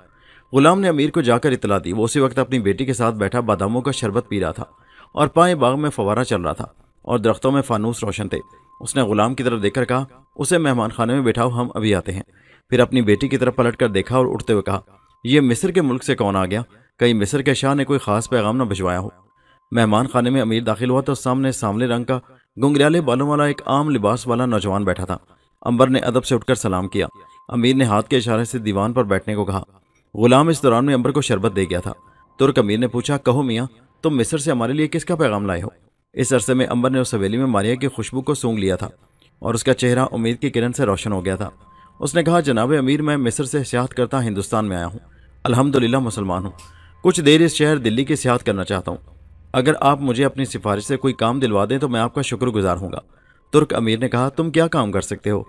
गुलाम ने अमीर को जाकर इतला दी वो उसी वक्त अपनी बेटी के साथ बैठा बादामों का शरबत पी रहा था और पाए बाग में फवारा चल रहा था और दरख्तों में फानूस रोशन थे उसने गुलाम की तरफ देखकर कहा उसे मेहमान खाने में बैठाओ हम अभी आते हैं फिर अपनी बेटी की तरफ पलट कर देखा और उठते हुए कहा यह मिस्र के मुल्क से कौन आ गया कहीं मिस्र के शाह ने कोई ख़ास पैगाम न भिजवाया हो मेहमान खाने में अमीर दाखिल हुआ तो सामने सामने रंग का गुंगरियाले बालों वाला एक आम लिबास वाला नौजवान बैठा था अंबर ने अदब से उठकर सलाम किया अमीर ने हाथ के इशारे से दीवान पर बैठने को कहा गुलाम इस दौरान में अंबर को शरबत दे गया था तुर्क अमीर ने पूछा कहो मियाँ तुम मिस्र से हमारे लिए किसका पैगाम लाए हो इस अरसे में अंबर ने उस हवेली में मारिया की खुशबू को सूंघ लिया था और उसका चेहरा उम्मीद की किरण से रोशन हो गया था उसने कहा जनाब अमीर मैं मिस्र से सियाहत करता हिंदुस्तान में आया हूँ अलहमदिल्ला मुसलमान हूँ कुछ देर इस शहर दिल्ली की सियाहत करना चाहता हूँ अगर आप मुझे अपनी सिफारिश से कोई काम दिलवा दें तो मैं आपका शुक्रगुजार हूँगा तुर्क अमीर ने कहा तुम क्या काम कर सकते हो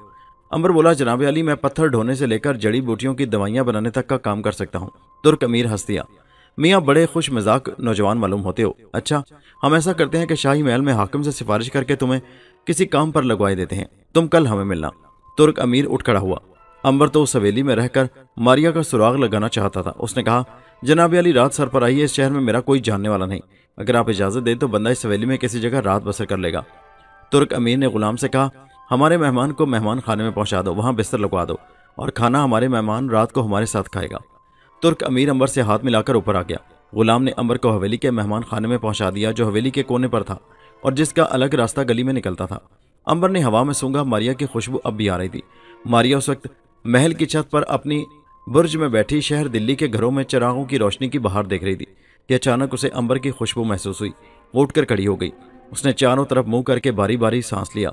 अमर बोला जनाब अली मैं पत्थर ढोने से लेकर जड़ी बूटियों की दवाइयाँ बनाने तक का काम कर सकता हूँ तुर्क अमीर हंस दिया मियाँ बड़े खुश मजाक नौजवान मालूम होते हो अच्छा हम ऐसा करते हैं कि शाही महल में हाकम से सिफारिश करके तुम्हें किसी काम पर लगवाए देते हैं तुम कल हमें मिलना तुर्क अमीर उठ खड़ा हुआ अंबर तो उस हवेली में रहकर मारिया का सुराग लगाना चाहता था उसने कहा जनाब अली रात सर पर आई है इस शहर में मेरा कोई जानने वाला नहीं अगर आप इजाज़त दें तो बंदा इस हवेली में किसी जगह रात बसर कर लेगा तुर्क अमीर ने गुलाम से कहा हमारे मेहमान को मेहमान खाने में पहुंचा दो वहां बिस्तर लगवा दो और खाना हमारे मेहमान रात को हमारे साथ खाएगा तुर्क अमीर अंबर से हाथ मिलाकर ऊपर आ गया गुलाम ने अंबर को हवेली के मेहमान खाने में पहुंचा दिया जो हवेली के कोने पर था और जिसका अलग रास्ता गली में निकलता था अंबर ने हवा में सूंघा मारिया की खुशबू अब भी आ रही थी मारिया उस वक्त महल की छत पर अपनी बुर्ज में बैठी शहर दिल्ली के घरों में चिरागों की रोशनी की बाहर देख रही थी कि अचानक उसे अंबर की खुशबू महसूस हुई उठ उठकर खड़ी हो गई उसने चारों तरफ मुंह करके बारी बारी सांस लिया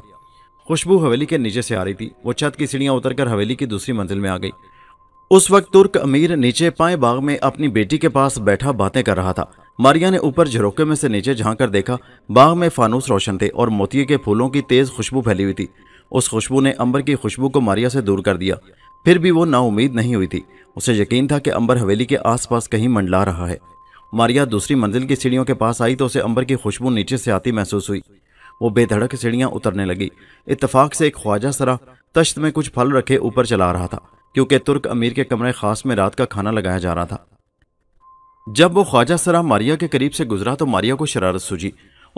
खुशबू हवेली के नीचे से आ रही थी वो छत की सीढ़ियां उतरकर हवेली की दूसरी मंजिल में आ गई उस वक्त तुर्क अमीर नीचे पाए बाग में अपनी बेटी के पास बैठा बातें कर रहा था मारिया ने ऊपर झरोके में से नीचे झांक कर देखा बाग में फानूस रोशन थे और मोतिये के फूलों की तेज खुशबू फैली हुई थी उस खुशबू ने अंबर की खुशबू को मारिया से दूर कर दिया फिर भी वो नाउमीद नहीं हुई थी उसे यकीन था कि अंबर हवेली के आसपास कहीं मंडला रहा है मारिया दूसरी मंजिल की सीढ़ियों के पास आई तो उसे अंबर की खुशबू नीचे से आती महसूस हुई वो बेधड़क सीढ़ियाँ उतरने लगी इतफाक से एक ख्वाजा सरा तश्त में कुछ फल रखे ऊपर चला रहा था क्योंकि तुर्क अमीर के कमरे खास में रात का खाना लगाया जा रहा था जब वो ख्वाजा सरा मारिया के करीब से गुजरा तो मारिया को शरारत सूझी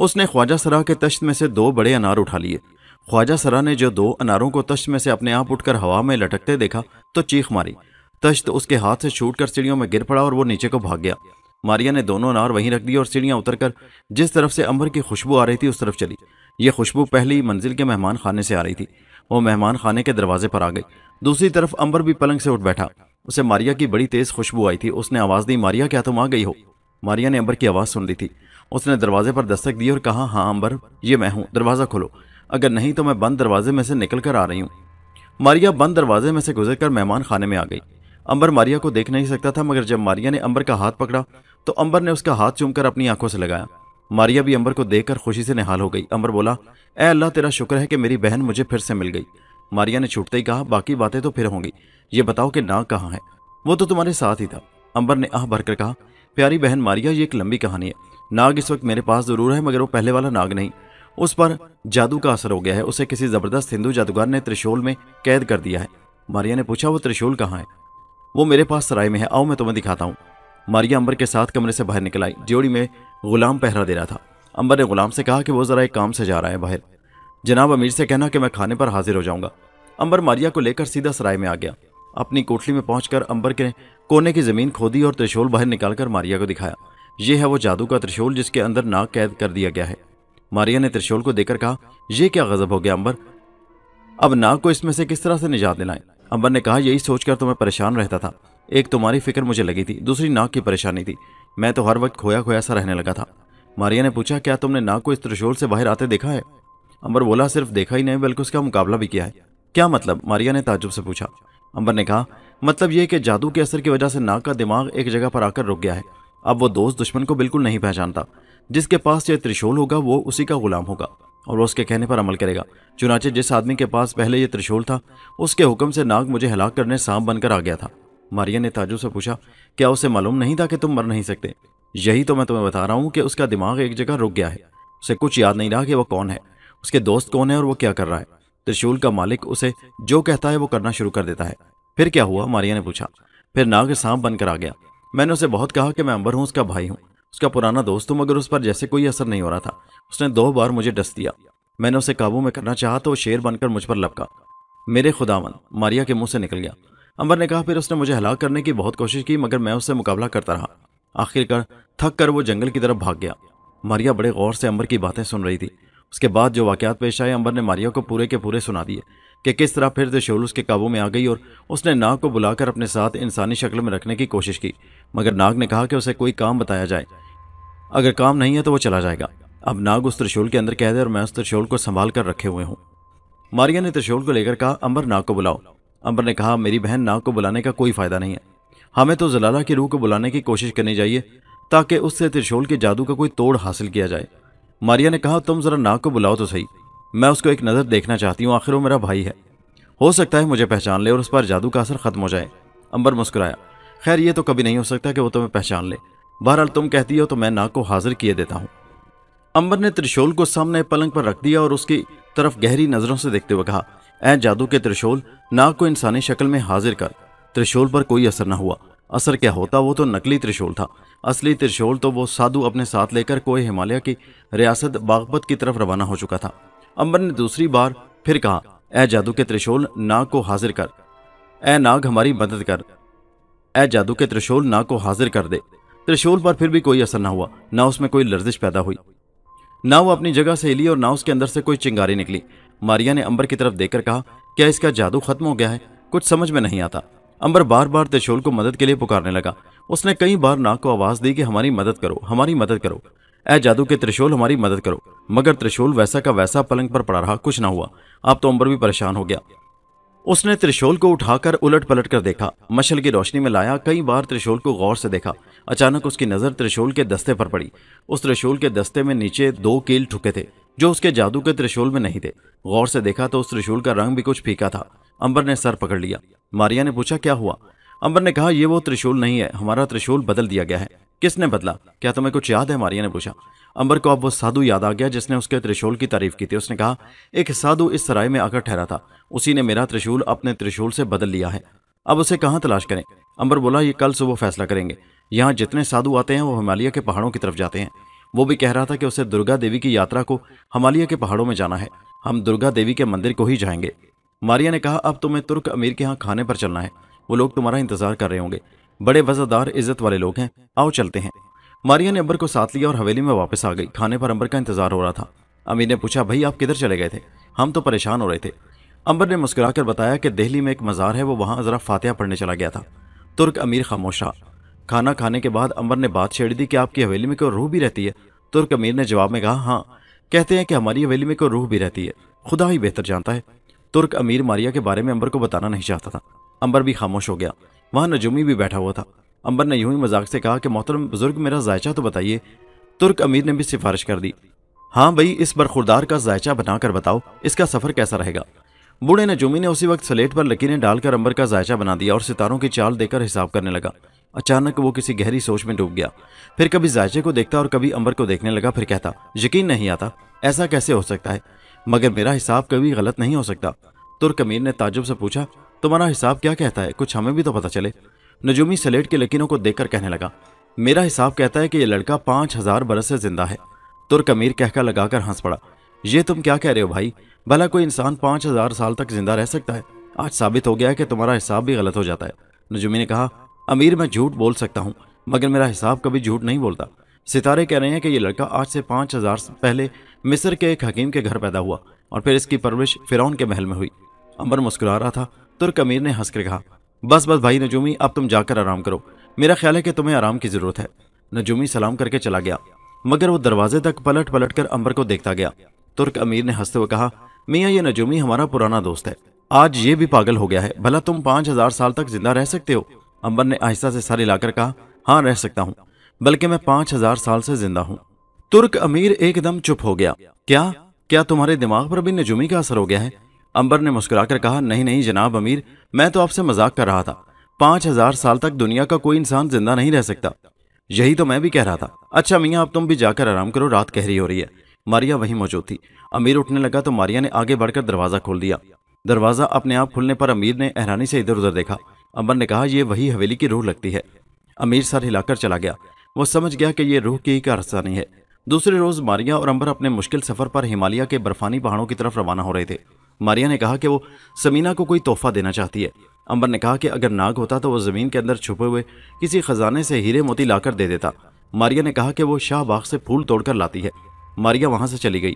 उसने ख्वाजा सरा के तश्त में से दो बड़े अनार उठा लिए ख्वाजा सरा ने जो दो अनारों को तश्त में से अपने आप उठकर हवा में लटकते देखा तो चीख मारी तश्त उसके हाथ से छूट कर सीढ़ियों में गिर पड़ा और वो नीचे को भाग गया मारिया ने दोनों अनार वहीं रख दिया और सीढ़ियाँ उतरकर जिस तरफ से अंबर की खुशबू आ रही थी उस तरफ चली ये खुशबू पहली मंजिल के मेहमान खाने से आ रही थी वो मेहमान खाने के दरवाजे पर आ गई दूसरी तरफ अंबर भी पलंग से उठ बैठा उसे मारिया की बड़ी तेज़ खुशबू आई थी उसने आवाज़ दी मारिया क्या तुम आ गई हो मारिया ने अंबर की आवाज़ सुन ली थी उसने दरवाजे पर दस्तक दी और कहा हाँ अंबर ये मैं हूँ दरवाज़ा खोलो अगर नहीं तो मैं बंद दरवाजे में से निकल कर आ रही हूँ मारिया बंद दरवाजे में से गुजर कर मेहमान खाने में आ गई अंबर मारिया को देख नहीं सकता था मगर जब मारिया ने अंबर का हाथ पकड़ा तो अंबर ने उसका हाथ चूमकर अपनी आंखों से लगाया मारिया भी अंबर को देखकर खुशी से निहाल हो गई अंबर बोला ए अल्लाह तेरा शुक्र है कि मेरी बहन मुझे फिर से मिल गई मारिया ने छूटते ही कहा बाकी बातें तो फिर होंगी ये बताओ कि नाग कहाँ है वो तो तुम्हारे साथ ही था अंबर ने आह भरकर कहा प्यारी बहन मारिया ये एक लंबी कहानी है नाग इस वक्त मेरे पास जरूर है मगर वो पहले वाला नाग नहीं उस पर जादू का असर हो गया है उसे किसी जबरदस्त हिंदू जादूगर ने त्रिशूल में कैद कर दिया है मारिया ने पूछा वो त्रिशूल कहाँ है वो मेरे पास सराय में है आओ मैं तुम्हें दिखाता हूँ मारिया अंबर के साथ कमरे से बाहर निकल आई ज्योड़ी में गुलाम पहरा दे रहा था अंबर ने गुलाम से कहा कि वो जरा एक काम से जा रहा है बाहर जनाब अमीर से कहना कि मैं खाने पर हाजिर हो जाऊंगा अंबर मारिया को लेकर सीधा सराय में आ गया अपनी कोठली में पहुंचकर अंबर के कोने की ज़मीन खोदी और त्रिशूल बाहर निकालकर मारिया को दिखाया यह है वो जादू का त्रिशूल जिसके अंदर नाक कैद कर दिया गया है मारिया ने त्रिशूल को देखकर कहा यह क्या गजब हो गया अंबर अब नाक को इसमें से किस तरह से निजात दिलाए अंबर ने कहा यही सोचकर तो मैं परेशान रहता था एक तुम्हारी फिक्र मुझे लगी थी दूसरी नाक की परेशानी थी मैं तो हर वक्त खोया खोया सा रहने लगा था मारिया ने पूछा क्या तुमने नाक को इस त्रिशूल से बाहर आते देखा है अंबर बोला सिर्फ देखा ही नहीं बल्कि उसका मुकाबला भी किया है क्या मतलब मारिया ने ताजुब से पूछा अंबर ने कहा मतलब यह कि जादू के असर की वजह से नाग का दिमाग एक जगह पर आकर रुक गया है अब वो दोस्त दुश्मन को बिल्कुल नहीं पहचानता जिसके पास यह त्रिशूल होगा वो उसी का गुलाम होगा और वो उसके कहने पर अमल करेगा चुनाचे जिस आदमी के पास पहले ये त्रिशूल था उसके हुक्म से नाग मुझे हलाक करने सांप बनकर आ गया था मारिया ने ताजू से पूछा क्या उसे मालूम नहीं था कि तुम मर नहीं सकते यही तो मैं तुम्हें बता रहा हूँ कि उसका दिमाग एक जगह रुक गया है उसे कुछ याद नहीं रहा कि वह कौन है उसके दोस्त कौन है और वो क्या कर रहा है त्रिशूल का मालिक उसे जो कहता है वो करना शुरू कर देता है फिर क्या हुआ मारिया ने पूछा फिर नाग सांप बनकर आ गया मैंने उसे बहुत कहा कि मैं अंबर हूँ उसका भाई हूँ उसका पुराना दोस्त हूँ मगर उस पर जैसे कोई असर नहीं हो रहा था उसने दो बार मुझे डस दिया मैंने उसे काबू में करना चाहा तो वो शेर बनकर मुझ पर लपका मेरे खुदावन मारिया के मुंह से निकल गया अंबर ने कहा फिर उसने मुझे हलाक करने की बहुत कोशिश की मगर मैं उससे मुकाबला करता रहा आखिरकार थक कर वो जंगल की तरफ भाग गया मारिया बड़े गौर से अंबर की बातें सुन रही थी उसके बाद जो वाक़ पेश आए अंबर ने मारिया को पूरे के पूरे सुना दिए कि किस तरह फिर दशोल उसके काबू में आ गई और उसने नाग को बुलाकर अपने साथ इंसानी शक्ल में रखने की कोशिश की मगर नाग ने कहा कि उसे कोई काम बताया जाए अगर काम नहीं है तो वो चला जाएगा अब नाग उस त्रिशूल के अंदर कह दे और मैं उस त्रिशूल को संभाल कर रखे हुए हूँ मारिया ने त्रिशूल को लेकर कहा अंबर नाग को बुलाओ अंबर ने कहा मेरी बहन नाग को बुलाने का कोई फ़ायदा नहीं है हमें तो जलाला की रूह को बुलाने की कोशिश करनी चाहिए ताकि उससे त्रिशूल के जादू का कोई तोड़ हासिल किया जाए मारिया ने कहा तुम जरा नाक को बुलाओ तो सही मैं उसको एक नज़र देखना चाहती हूँ आखिर वो मेरा भाई है हो सकता है मुझे पहचान ले और उस पर जादू का असर खत्म हो जाए अंबर मुस्कुराया खैर ये तो कभी नहीं हो सकता कि वो तुम्हें पहचान ले बहरहाल तुम कहती हो तो मैं नाक को हाजिर किए देता हूँ अंबर ने त्रिशोल को सामने पलंग पर रख दिया और उसकी तरफ गहरी नज़रों से देखते हुए कहा ऐ जादू के त्रिशोल नाग को इंसानी शक्ल में हाजिर कर त्रिशोल पर कोई असर न हुआ असर क्या होता वो तो नकली त्रिशूल था असली त्रिशूल तो वो साधु अपने साथ लेकर कोई हिमालय की रियासत बागपत की तरफ रवाना हो चुका था अंबर ने दूसरी बार फिर कहा ए जादू के त्रिशूल नाग को हाजिर कर ए नाग हमारी मदद कर ए जादू के त्रिशूल नाग को हाजिर कर दे त्रिशूल पर फिर भी कोई असर ना हुआ ना उसमें कोई लर्जिश पैदा हुई ना वो अपनी जगह से हिली और ना उसके अंदर से कोई चिंगारी निकली मारिया ने अंबर की तरफ देखकर कहा क्या इसका जादू खत्म हो गया है कुछ समझ में नहीं आता अंबर बार बार त्रिशूल को मदद के लिए पुकारने लगा उसने कई बार नाग को आवाज दी कि हमारी मदद करो हमारी मदद करो ऐ जादू के त्रिशूल हमारी मदद करो मगर त्रिशूल वैसा का वैसा पलंग पर पड़ा रहा कुछ ना हुआ अब तो अंबर भी परेशान हो गया उसने त्रिशूल को उठाकर उलट पलट कर देखा मशल की रोशनी में लाया कई बार त्रिशूल को गौर से देखा अचानक उसकी नज़र त्रिशूल के दस्ते पर पड़ी उस त्रिशूल के दस्ते में नीचे दो कील ठुके थे जो उसके जादू के त्रिशूल में नहीं थे गौर से देखा तो उस त्रिशूल का रंग भी कुछ फीका था अंबर ने सर पकड़ लिया मारिया ने पूछा क्या हुआ अंबर ने कहा यह वो त्रिशूल नहीं है हमारा त्रिशूल बदल दिया गया है किसने बदला क्या तुम्हें कुछ याद है मारिया ने पूछा अंबर को अब वो साधु याद आ गया जिसने उसके त्रिशूल की तारीफ की थी उसने कहा एक साधु इस सराय में आकर ठहरा था उसी ने मेरा त्रिशूल अपने त्रिशूल से बदल लिया है अब उसे कहाँ तलाश करें अंबर बोला ये कल सुबह फैसला करेंगे यहाँ जितने साधु आते हैं वो हिमालय के पहाड़ों की तरफ जाते हैं वो भी कह रहा था कि उसे दुर्गा देवी की यात्रा को हमालिया के पहाड़ों में जाना है हम दुर्गा देवी के मंदिर को ही जाएंगे मारिया ने कहा अब तुम्हें तुर्क अमीर के यहाँ खाने पर चलना है वो लोग तुम्हारा इंतजार कर रहे होंगे बड़े वजादार इज्जत वाले लोग हैं आओ चलते हैं मारिया ने अंबर को साथ लिया और हवेली में वापस आ गई खाने पर अंबर का इंतजार हो रहा था अमीर ने पूछा भाई आप किधर चले गए थे हम तो परेशान हो रहे थे अंबर ने मुस्कुराकर बताया कि दिल्ली में एक मज़ार है वो वहाँ ज़रा फातिया पढ़ने चला गया था तुर्क अमीर खामोशा खाना खाने के बाद अमर ने बात छेड़ दी कि आपकी हवेली में कोई रूह भी रहती है तुर्क तो अमीर ने जवाब में कहा हाँ कहते हैं कि हमारी हवेली में कोई रूह भी रहती है खुदा ही बेहतर जानता है तुर्क तो अमीर मारिया के बारे में अंबर को बताना नहीं चाहता था अंबर भी खामोश हो गया वहाँ नजूमी भी बैठा हुआ था अंबर ने यूं ही मजाक से कहा कि मोहतरम बुजुर्ग मेरा जायचा तो बताइए तुर्क तो अमीर ने भी सिफारिश कर दी हाँ भाई इस बरखुरदार का जायचा बनाकर बताओ इसका सफ़र कैसा रहेगा बूढ़े नजूमी ने उसी वक्त स्लेट पर लकीरें डालकर अंबर का जायचा बना दिया और सितारों की चाल देकर हिसाब करने लगा अचानक वो किसी गहरी सोच में डूब गया फिर कभी जायचे को देखता और कभी अंबर को देखने लगा फिर कहता यकीन नहीं आता ऐसा कैसे हो सकता है मगर मेरा हिसाब कभी गलत नहीं हो सकता तुर्क अमीर ने ताजुब से पूछा तुम्हारा हिसाब क्या कहता है कुछ हमें भी तो पता चले नजूमी सलेट के लकीनों को देखकर कहने लगा मेरा हिसाब कहता है कि यह लड़का पाँच हजार बरस से जिंदा है तुर्क अमीर कहका लगाकर हंस पड़ा ये तुम क्या कह रहे हो भाई भला कोई इंसान पाँच हजार साल तक जिंदा रह सकता है आज साबित हो गया है कि तुम्हारा हिसाब भी गलत हो जाता है नजूमी ने कहा अमीर मैं झूठ बोल सकता हूँ मगर मेरा हिसाब कभी झूठ नहीं बोलता सितारे कह रहे हैं कि ये लड़का आज से पाँच हज़ार पहले मिस्र के एक हकीम के घर पैदा हुआ और फिर इसकी परवरिश फ़िरौन के महल में हुई अमर मुस्कुरा रहा था तुर्क अमीर ने हंसकर कहा बस बस भाई नजूमी अब तुम जाकर आराम करो मेरा ख्याल है कि तुम्हें आराम की ज़रूरत है नजूमी सलाम करके चला गया मगर वो दरवाजे तक पलट पलट कर अंबर को देखता गया तुर्क अमीर ने हंसते हुए कहा मियाँ ये नजूमी हमारा पुराना दोस्त है आज ये भी पागल हो गया है भला तुम पाँच हज़ार साल तक जिंदा रह सकते हो अंबर ने आहिस्ता से सारे लाकर कहा हाँ रह सकता हूँ बल्कि मैं पांच हजार साल से जिंदा हूँ तुर्क अमीर एकदम चुप हो गया क्या क्या तुम्हारे दिमाग पर भी नजूमी का असर हो गया है अंबर ने मुस्कुराकर कहा नहीं नहीं जनाब अमीर मैं तो आपसे मजाक कर रहा था पांच हजार साल तक दुनिया का कोई इंसान जिंदा नहीं रह सकता यही तो मैं भी कह रहा था अच्छा मियाँ अब तुम भी जाकर आराम करो रात कहरी हो रही है मारिया वहीं मौजूद थी अमीर उठने लगा तो मारिया ने आगे बढ़कर दरवाज़ा खोल दिया दरवाज़ा अपने आप खुलने पर अमीर ने हैरानी से इधर उधर देखा अमर ने कहा यह वही हवेली की रूह लगती है अमीर सर हिलाकर चला गया वह समझ गया कि यह रूह की का आसानी है दूसरे रोज़ मारिया और अंबर अपने मुश्किल सफ़र पर हिमालय के बर्फानी पहाड़ों की तरफ रवाना हो रहे थे मारिया ने कहा कि वो समीना को कोई तोहफा देना चाहती है अंबर ने कहा कि अगर नाग होता तो वो ज़मीन के अंदर छुपे हुए किसी खजाने से हीरे मोती लाकर दे देता मारिया ने कहा कि वो शाहबाग से फूल तोड़कर लाती है मारिया वहां से चली गई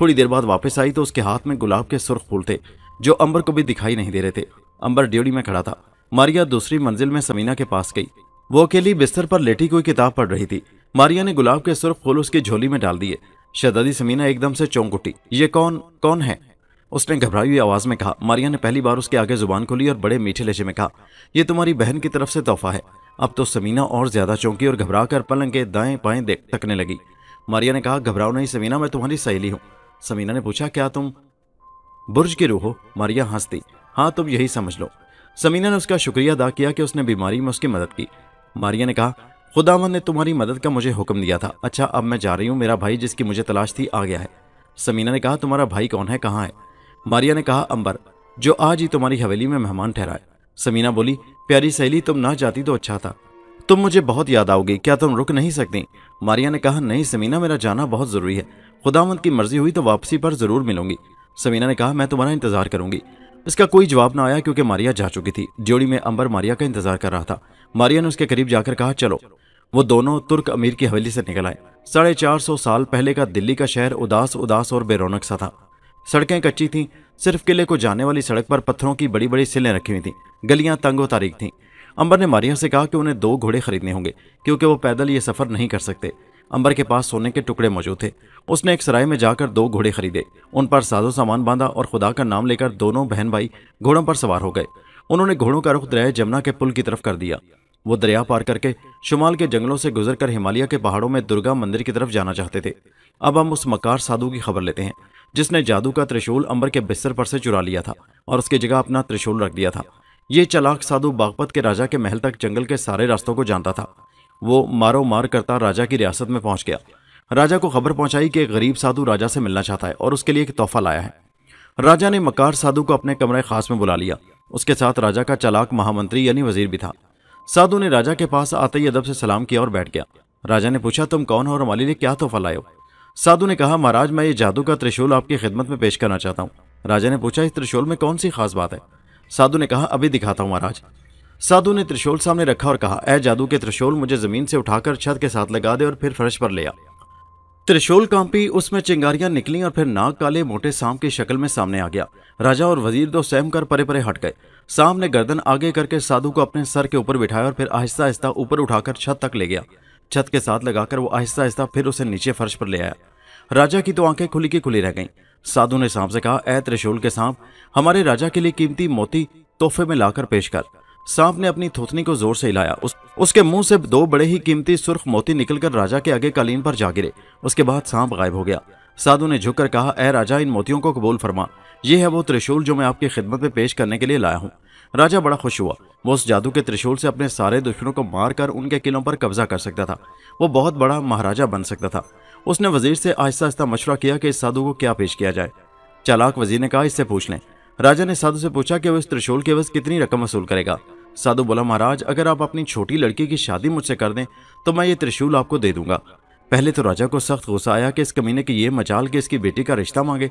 थोड़ी देर बाद वापस आई तो उसके हाथ में गुलाब के सुर्ख फूल थे जो अंबर को भी दिखाई नहीं दे रहे थे अंबर ड्योड़ी में खड़ा था मारिया दूसरी मंजिल में समीना के पास गई वो अकेली बिस्तर पर लेटी कोई किताब पढ़ रही थी मारिया ने गुलाब के सुर्ख फूल उसकी झोली में डाल दिए शहजादी समीना एकदम से चौंक उठी ये कौन कौन है उसने घबराई हुई आवाज में कहा मारिया ने पहली बार उसके आगे जुबान खोली और बड़े मीठे लहजे में कहा यह तुम्हारी बहन की तरफ से तोहफा है अब तो समीना और ज्यादा चौंकी और घबरा कर पलंग के दाएं पाएं देख तकने लगी मारिया ने कहा घबराओ नहीं समीना मैं तुम्हारी सहेली हूँ समीना ने पूछा क्या तुम बुर्ज की रूह हो मारिया हंसती हाँ तुम यही समझ लो समीना ने उसका शुक्रिया अदा किया कि उसने बीमारी में उसकी मदद की मारिया ने कहा खुदावन ने तुम्हारी मदद का मुझे हुक्म दिया था अच्छा अब मैं जा रही हूँ मेरा भाई जिसकी मुझे तलाश थी आ गया है समीना ने कहा तुम्हारा भाई कौन है कहाँ है मारिया ने कहा अंबर जो आज ही तुम्हारी हवेली में मेहमान ठहरा है समीना बोली प्यारी सहेली तुम ना जाती तो अच्छा था तुम मुझे बहुत याद आओगी क्या तुम रुक नहीं सकती मारिया ने कहा नहीं समीना मेरा जाना बहुत ज़रूरी है खुदावंत की मर्जी हुई तो वापसी पर ज़रूर मिलूंगी समीना ने कहा मैं तुम्हारा इंतजार करूंगी इसका कोई जवाब ना आया क्योंकि मारिया जा चुकी थी जोड़ी में अंबर मारिया का इंतजार कर रहा था मारिया ने उसके करीब जाकर कहा चलो वो दोनों तुर्क अमीर की हवेली से निकल आए साढ़े चार सौ साल पहले का दिल्ली का शहर उदास उदास और बेरोनक सा था सड़कें कच्ची थीं सिर्फ किले को जाने वाली सड़क पर पत्थरों की बड़ी बड़ी सिलें रखी हुई थीं गलियां तंग व तारीख थीं अंबर ने मारिया से कहा कि उन्हें दो घोड़े खरीदने होंगे क्योंकि वो पैदल ये सफ़र नहीं कर सकते अंबर के पास सोने के टुकड़े मौजूद थे उसने एक सराय में जाकर दो घोड़े खरीदे उन पर साजो सामान बांधा और खुदा का नाम लेकर दोनों बहन भाई घोड़ों पर सवार हो गए उन्होंने घोड़ों का रुख दरिया जमुना के पुल की तरफ कर दिया वो दरिया पार करके शुमाल के जंगलों से गुजरकर हिमालय के पहाड़ों में दुर्गा मंदिर की तरफ जाना चाहते थे अब हम उस मकार साधु की खबर लेते हैं जिसने जादू का त्रिशूल अंबर के बिस्तर पर से चुरा लिया था और उसकी जगह अपना त्रिशूल रख दिया था ये चलाक साधु बागपत के राजा के महल तक जंगल के सारे रास्तों को जानता था वो मारो मार करता राजा की रियासत में पहुंच गया राजा को खबर पहुंचाई कि एक गरीब साधु राजा से मिलना चाहता है और उसके लिए एक तोहफा लाया है राजा ने मकार साधु को अपने कमरे खास में बुला लिया उसके साथ राजा का चलाक महामंत्री यानी वजीर भी था साधु ने राजा के पास आते ही अदब से सलाम किया और बैठ गया राजा ने पूछा तुम कौन हो और हमारे ने क्या तोहफा लाए साधु ने कहा महाराज मैं ये जादू का त्रिशूल आपकी खिदमत में पेश करना चाहता हूँ राजा ने पूछा इस त्रिशूल में कौन सी खास बात है साधु ने कहा अभी दिखाता हूँ महाराज साधु ने त्रिशूल सामने रखा और कहा ऐ जादू के त्रिशूल मुझे जमीन से उठाकर छत के साथ लगा दे और फिर फर्श पर ले आ त्रिशूल कांपी उसमें चिंगारियां निकली और फिर नाग काले मोटे सांप की शक्ल में सामने आ गया राजा और वजीर दो सहम कर परे परे हट गए सांप ने गर्दन आगे करके साधु को अपने सर के ऊपर बिठाया और फिर आहिस्ता आहिस्ता ऊपर उठाकर छत तक ले गया छत के साथ लगाकर वो आहिस्ता आहिस्ता फिर उसे नीचे फर्श पर ले आया राजा की तो आंखें खुली की खुली रह गईं साधु ने सांप से कहा ऐ त्रिशूल के सांप हमारे राजा के लिए कीमती मोती तोहफे में लाकर पेश कर सांप ने अपनी थोथनी को जोर से हिलाया उस, उसके मुंह से दो बड़े ही कीमती सुर्ख मोती निकलकर राजा के आगे कालीन पर जा गिरे उसके बाद सांप गायब हो गया साधु ने झुककर कहा ए राजा इन मोतियों को कबूल फरमा ये है वो त्रिशूल जो मैं आपकी खिदमत में पेश करने के लिए लाया हूँ राजा बड़ा खुश हुआ वो उस जादू के त्रिशूल से अपने सारे दुश्मनों को मारकर उनके किलों पर कब्जा कर सकता था वो बहुत बड़ा महाराजा बन सकता था उसने वजीर से आहिस्ता आहिस्ता मशवरा किया कि इस साधु को क्या पेश किया जाए चालाक वजीर ने कहा इससे पूछ लें राजा ने साधु से पूछा कि वह इस त्रिशूल के वश कितनी रकम वसूल करेगा साधु बोला महाराज अगर आप अपनी छोटी लड़की की शादी मुझसे कर दें तो मैं ये त्रिशूल आपको दे दूंगा पहले तो राजा को सख्त गुस्सा आया कि इस कमीने की ये मचाल कि इसकी बेटी का रिश्ता मांगे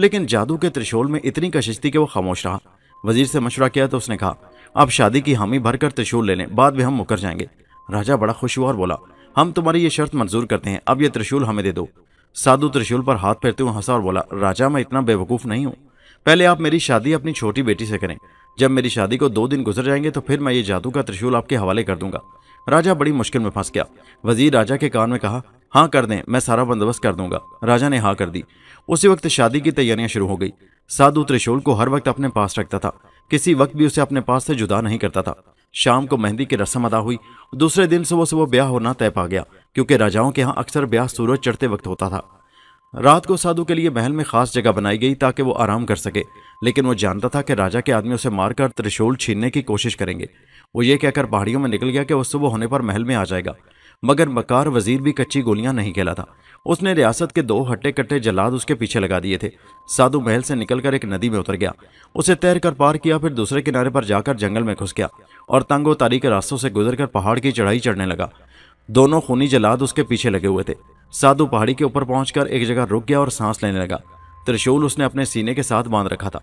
लेकिन जादू के त्रिशूल में इतनी कशिश थी कि वो खामोश रहा वजीर से मशवरा किया तो उसने कहा आप शादी की हामी भरकर त्रिशूल ले लें बाद में हम मुकर जाएंगे राजा बड़ा खुश हुआ और बोला हम तुम्हारी ये शर्त मंजूर करते हैं अब ये त्रिशूल हमें दे दो साधु त्रिशूल पर हाथ फेरते हुए हंसा और बोला राजा मैं इतना बेवकूफ़ नहीं हूँ पहले आप मेरी शादी अपनी छोटी बेटी से करें जब मेरी शादी को दो दिन गुजर जाएंगे तो फिर मैं ये जादू का त्रिशूल आपके हवाले कर दूंगा राजा बड़ी मुश्किल में फंस गया वजीर राजा के कान में कहा हाँ कर दें मैं सारा बंदोबस्त कर दूंगा राजा ने हाँ कर दी उसी वक्त शादी की तैयारियां शुरू हो गई साधु त्रिशूल को हर वक्त अपने पास रखता था किसी वक्त भी उसे अपने पास से जुदा नहीं करता था शाम को मेहंदी की रस्म अदा हुई दूसरे दिन सुबह सुबह ब्याह होना तय पा गया क्योंकि राजाओं के यहाँ अक्सर ब्याह सूरज चढ़ते वक्त होता था रात को साधु के लिए महल में खास जगह बनाई गई ताकि वो आराम कर सके लेकिन वो जानता था कि राजा के आदमी उसे मारकर त्रिशूल छीनने की कोशिश करेंगे वो ये कहकर पहाड़ियों में निकल गया कि वो सुबह होने पर महल में आ जाएगा मगर मकार वजीर भी कच्ची गोलियां नहीं खेला था उसने रियासत के दो हट्टे कट्टे जलाद उसके पीछे लगा दिए थे साधु महल से निकलकर एक नदी में उतर गया उसे तैर कर पार किया फिर दूसरे किनारे पर जाकर जंगल में घुस गया और तंगो तारी के रास्तों से गुजरकर पहाड़ की चढ़ाई चढ़ने लगा दोनों खूनी जलाद उसके पीछे लगे हुए थे साधु पहाड़ी के ऊपर पहुंचकर एक जगह रुक गया और सांस लेने लगा त्रिशूल उसने अपने सीने के साथ बांध रखा था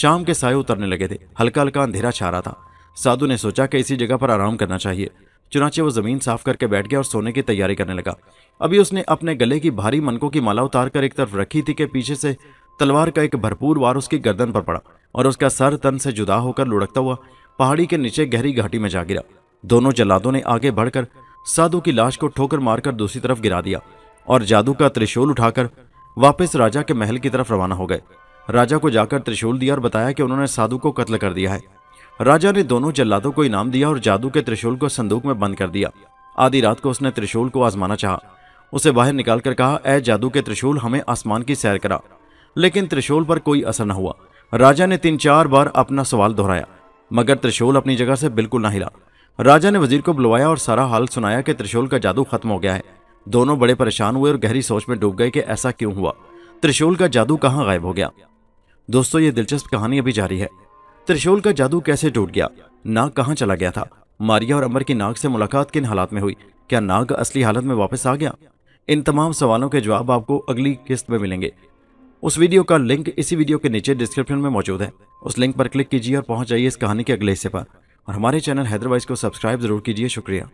शाम के साय उतरने लगे थे हल्का हल्का अंधेरा छा रहा था साधु ने सोचा कि इसी जगह पर आराम करना चाहिए चुनाचे वो जमीन साफ करके बैठ गया और सोने की तैयारी करने लगा अभी उसने अपने गले की भारी मनकों की माला उतार कर एक तरफ रखी थी कि पीछे से तलवार का एक भरपूर वार उसकी गर्दन पर पड़ा और उसका सर तन से जुदा होकर लुढ़कता हुआ पहाड़ी के नीचे गहरी घाटी में जा गिरा दोनों जलादों ने आगे बढ़कर साधु की लाश को ठोकर मारकर दूसरी तरफ गिरा दिया और जादू का त्रिशूल उठाकर वापस राजा के महल की तरफ रवाना हो गए राजा को जाकर त्रिशूल दिया और बताया कि उन्होंने साधु को कत्ल कर दिया है राजा ने दोनों जल्लादों को इनाम दिया और जादू के त्रिशूल को संदूक में बंद कर दिया आधी रात को उसने त्रिशूल को आजमाना चाहा उसे बाहर निकालकर कहा ऐ जादू के त्रिशूल हमें आसमान की सैर करा लेकिन त्रिशूल पर कोई असर न हुआ राजा ने तीन चार बार अपना सवाल दोहराया मगर त्रिशूल अपनी जगह से बिल्कुल ना हिला राजा ने वजीर को बुलवाया और सारा हाल सुनाया कि त्रिशूल का जादू खत्म हो गया है दोनों बड़े परेशान हुए और गहरी सोच में डूब गए कि ऐसा क्यों हुआ त्रिशूल का जादू कहाँ गायब हो गया दोस्तों ये दिलचस्प कहानी अभी जारी है त्रिशूल का जादू कैसे टूट गया नाग कहाँ चला गया था मारिया और अमर की नाग से मुलाकात किन हालात में हुई क्या नाग असली हालत में वापस आ गया इन तमाम सवालों के जवाब आपको अगली किस्त में मिलेंगे उस वीडियो का लिंक इसी वीडियो के नीचे डिस्क्रिप्शन में मौजूद है उस लिंक पर क्लिक कीजिए और पहुंच जाइए इस कहानी के अगले हिस्से पर और हमारे चैनल हैदरवाइज को सब्सक्राइब जरूर कीजिए शुक्रिया